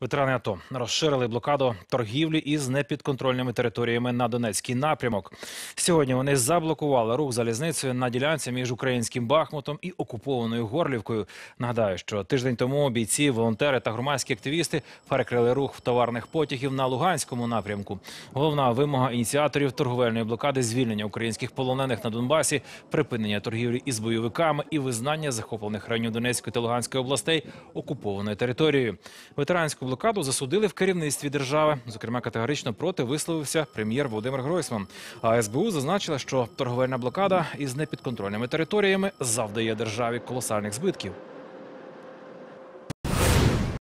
Ветерани АТО розширили блокаду торгівлі із непідконтрольними територіями на Донецький напрямок. Сьогодні вони заблокували рух залізницею на ділянці між українським Бахмутом і окупованою Горлівкою. Нагадаю, що тиждень тому бійці, волонтери та громадські активісти перекрили рух в товарних потягів на Луганському напрямку. Головна вимога ініціаторів торговельної блокади звільнення українських полонених на Донбасі, припинення торгівлі із бойовиками і визнання захоплених районів Донецької та Луганської областей окупованою територією. Ветеранську російську блокаду засудили в керівництві держави. Зокрема, категорично проти висловився прем'єр Володимир Гройсман. А СБУ зазначила, що торговельна блокада із непідконтрольними територіями завдає державі колосальних збитків.